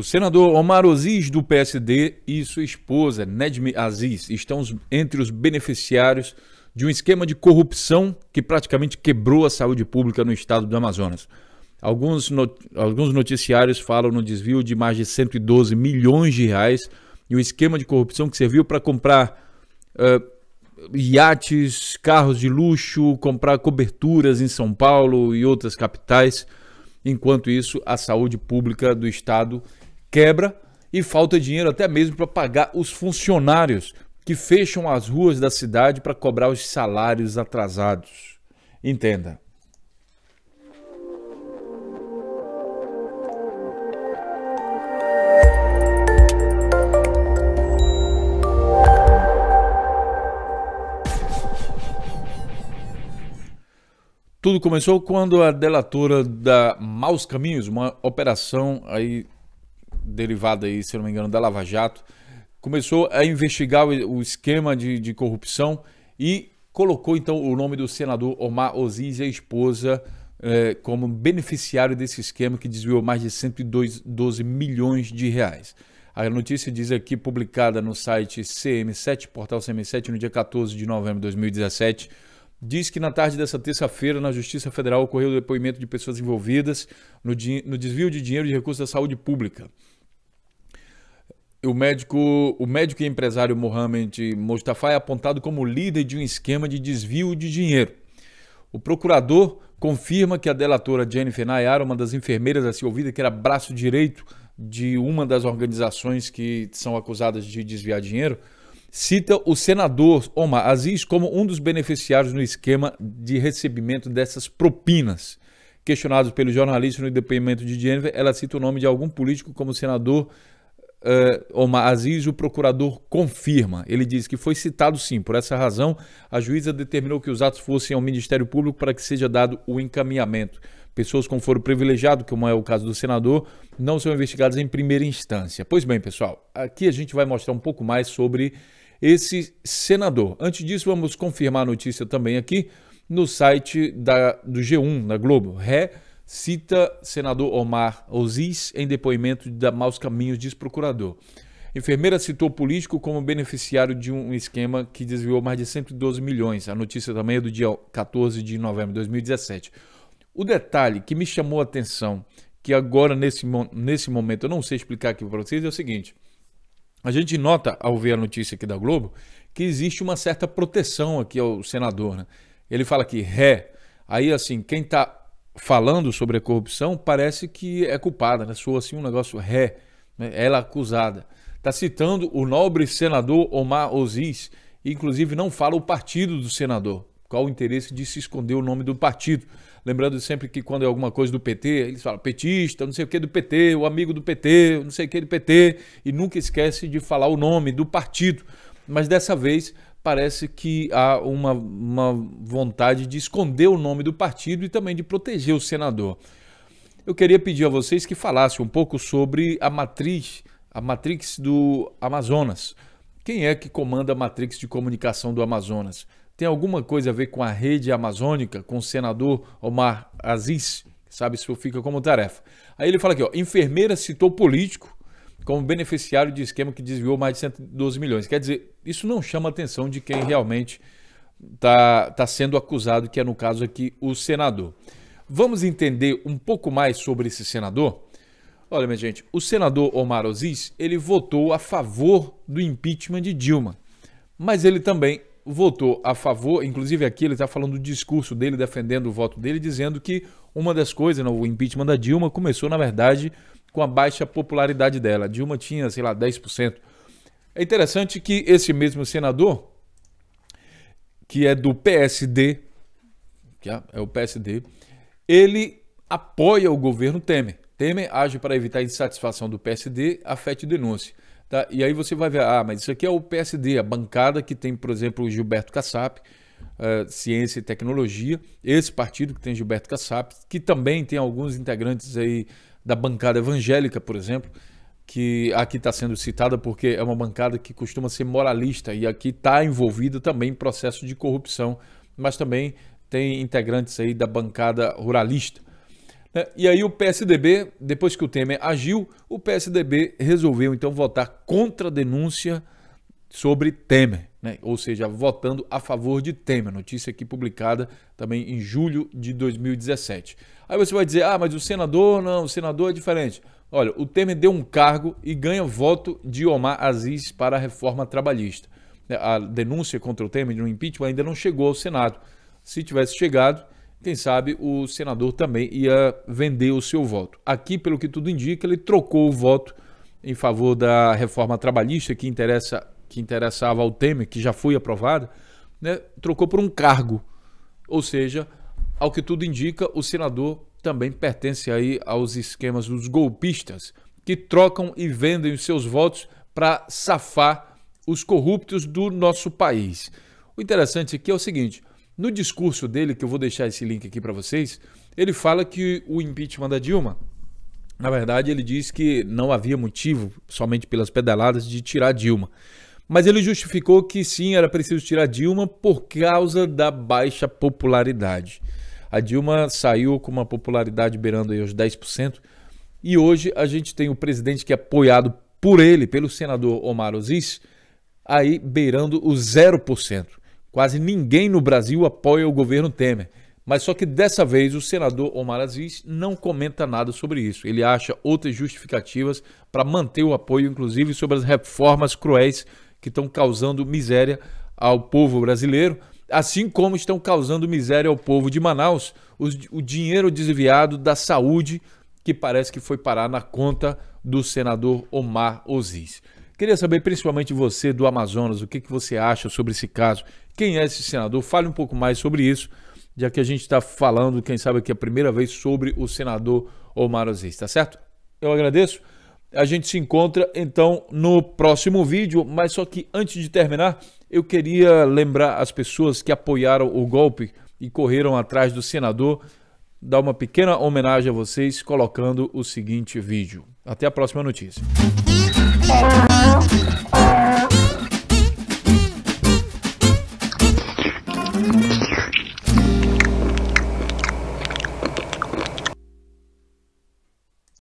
O senador Omar Oziz, do PSD, e sua esposa, Nedme Aziz, estão entre os beneficiários de um esquema de corrupção que praticamente quebrou a saúde pública no estado do Amazonas. Alguns, not alguns noticiários falam no desvio de mais de 112 milhões de reais e o esquema de corrupção que serviu para comprar uh, iates, carros de luxo, comprar coberturas em São Paulo e outras capitais. Enquanto isso, a saúde pública do estado quebra e falta dinheiro até mesmo para pagar os funcionários que fecham as ruas da cidade para cobrar os salários atrasados. Entenda. Tudo começou quando a delatora da Maus Caminhos, uma operação aí derivada aí, se não me engano, da Lava Jato, começou a investigar o esquema de, de corrupção e colocou então o nome do senador Omar Oziz e a esposa é, como beneficiário desse esquema que desviou mais de 112 milhões de reais. A notícia diz aqui, publicada no site CM7, portal CM7, no dia 14 de novembro de 2017, diz que na tarde dessa terça-feira, na Justiça Federal, ocorreu o depoimento de pessoas envolvidas no, no desvio de dinheiro de recursos da saúde pública. O médico, o médico e empresário Mohamed Mostafa é apontado como líder de um esquema de desvio de dinheiro. O procurador confirma que a delatora Jennifer Nayara, uma das enfermeiras a ser ouvida, que era braço direito de uma das organizações que são acusadas de desviar dinheiro, cita o senador Omar Aziz como um dos beneficiários no esquema de recebimento dessas propinas. Questionado pelo jornalista no depoimento de Jennifer, ela cita o nome de algum político como senador uh, Omar Aziz, o procurador confirma. Ele diz que foi citado sim. Por essa razão, a juíza determinou que os atos fossem ao Ministério Público para que seja dado o encaminhamento. Pessoas com foro privilegiado, como é o caso do senador, não são investigadas em primeira instância. Pois bem, pessoal, aqui a gente vai mostrar um pouco mais sobre esse senador. Antes disso, vamos confirmar a notícia também aqui no site da, do G1, da Globo. Ré cita senador Omar Oziz em depoimento de maus caminhos, diz procurador. Enfermeira citou político como beneficiário de um esquema que desviou mais de 112 milhões. A notícia também é do dia 14 de novembro de 2017. O detalhe que me chamou a atenção, que agora nesse, nesse momento eu não sei explicar aqui para vocês, é o seguinte. A gente nota, ao ver a notícia aqui da Globo, que existe uma certa proteção aqui ao senador. Né? Ele fala que ré. Aí, assim, quem está falando sobre a corrupção parece que é culpada, né? Soa assim um negócio ré, né? ela é acusada. Está citando o nobre senador Omar Oziz, inclusive não fala o partido do senador. Qual o interesse de se esconder o nome do partido? Lembrando sempre que quando é alguma coisa do PT, eles falam petista, não sei o que do PT, o amigo do PT, não sei o que do PT, e nunca esquece de falar o nome do partido. Mas dessa vez parece que há uma, uma vontade de esconder o nome do partido e também de proteger o senador. Eu queria pedir a vocês que falassem um pouco sobre a matriz, a matrix do Amazonas. Quem é que comanda a matrix de comunicação do Amazonas? Tem alguma coisa a ver com a rede amazônica, com o senador Omar Aziz? Sabe, se fica como tarefa. Aí ele fala aqui, ó, enfermeira citou político como beneficiário de esquema que desviou mais de 112 milhões. Quer dizer, isso não chama a atenção de quem realmente está tá sendo acusado, que é no caso aqui o senador. Vamos entender um pouco mais sobre esse senador? Olha, minha gente, o senador Omar Aziz, ele votou a favor do impeachment de Dilma, mas ele também votou a favor, inclusive aqui ele está falando do discurso dele, defendendo o voto dele, dizendo que uma das coisas, o impeachment da Dilma começou, na verdade, com a baixa popularidade dela. Dilma tinha, sei lá, 10%. É interessante que esse mesmo senador, que é do PSD, que é, é o PSD, ele apoia o governo Temer. Temer age para evitar a insatisfação do PSD, afete e denúncia. Tá? E aí você vai ver, ah, mas isso aqui é o PSD, a bancada que tem, por exemplo, o Gilberto Kassab, uh, Ciência e Tecnologia, esse partido que tem Gilberto Kassab, que também tem alguns integrantes aí da bancada evangélica, por exemplo, que aqui está sendo citada porque é uma bancada que costuma ser moralista e aqui está envolvida também em processo de corrupção, mas também tem integrantes aí da bancada ruralista. Né? E aí o PSDB, depois que o Temer agiu, o PSDB resolveu então votar contra a denúncia sobre Temer, né? ou seja, votando a favor de Temer. Notícia aqui publicada também em julho de 2017. Aí você vai dizer, ah, mas o senador não, o senador é diferente. Olha, o Temer deu um cargo e ganha voto de Omar Aziz para a reforma trabalhista. É, a denúncia contra o Temer de um impeachment ainda não chegou ao Senado. Se tivesse chegado, quem sabe o senador também ia vender o seu voto. Aqui, pelo que tudo indica, ele trocou o voto em favor da reforma trabalhista que interessa que interessava ao Temer, que já foi aprovada, né, trocou por um cargo. Ou seja, ao que tudo indica, o senador também pertence aí aos esquemas dos golpistas, que trocam e vendem os seus votos para safar os corruptos do nosso país. O interessante aqui é o seguinte: no discurso dele, que eu vou deixar esse link aqui para vocês, ele fala que o impeachment da Dilma, na verdade, ele diz que não havia motivo, somente pelas pedaladas, de tirar Dilma. Mas ele justificou que sim, era preciso tirar Dilma por causa da baixa popularidade. A Dilma saiu com uma popularidade beirando aí os 10%, e hoje a gente tem o presidente que é apoiado por ele, pelo senador Omar Aziz, aí beirando o 0%. Quase ninguém no Brasil apoia o governo Temer. Mas só que dessa vez o senador Omar Aziz não comenta nada sobre isso. Ele acha outras justificativas para manter o apoio, inclusive sobre as reformas cruéis que estão causando miséria ao povo brasileiro, assim como estão causando miséria ao povo de Manaus, o, o dinheiro desviado da saúde que parece que foi parar na conta do senador Omar Oziz. Queria saber, principalmente você do Amazonas, o que, que você acha sobre esse caso? Quem é esse senador? Fale um pouco mais sobre isso, já que a gente está falando, quem sabe aqui é a primeira vez, sobre o senador Omar Aziz, tá certo? Eu agradeço. A gente se encontra então no próximo vídeo, mas só que antes de terminar, eu queria lembrar as pessoas que apoiaram o golpe e correram atrás do senador, dar uma pequena homenagem a vocês colocando o seguinte vídeo. Até a próxima notícia.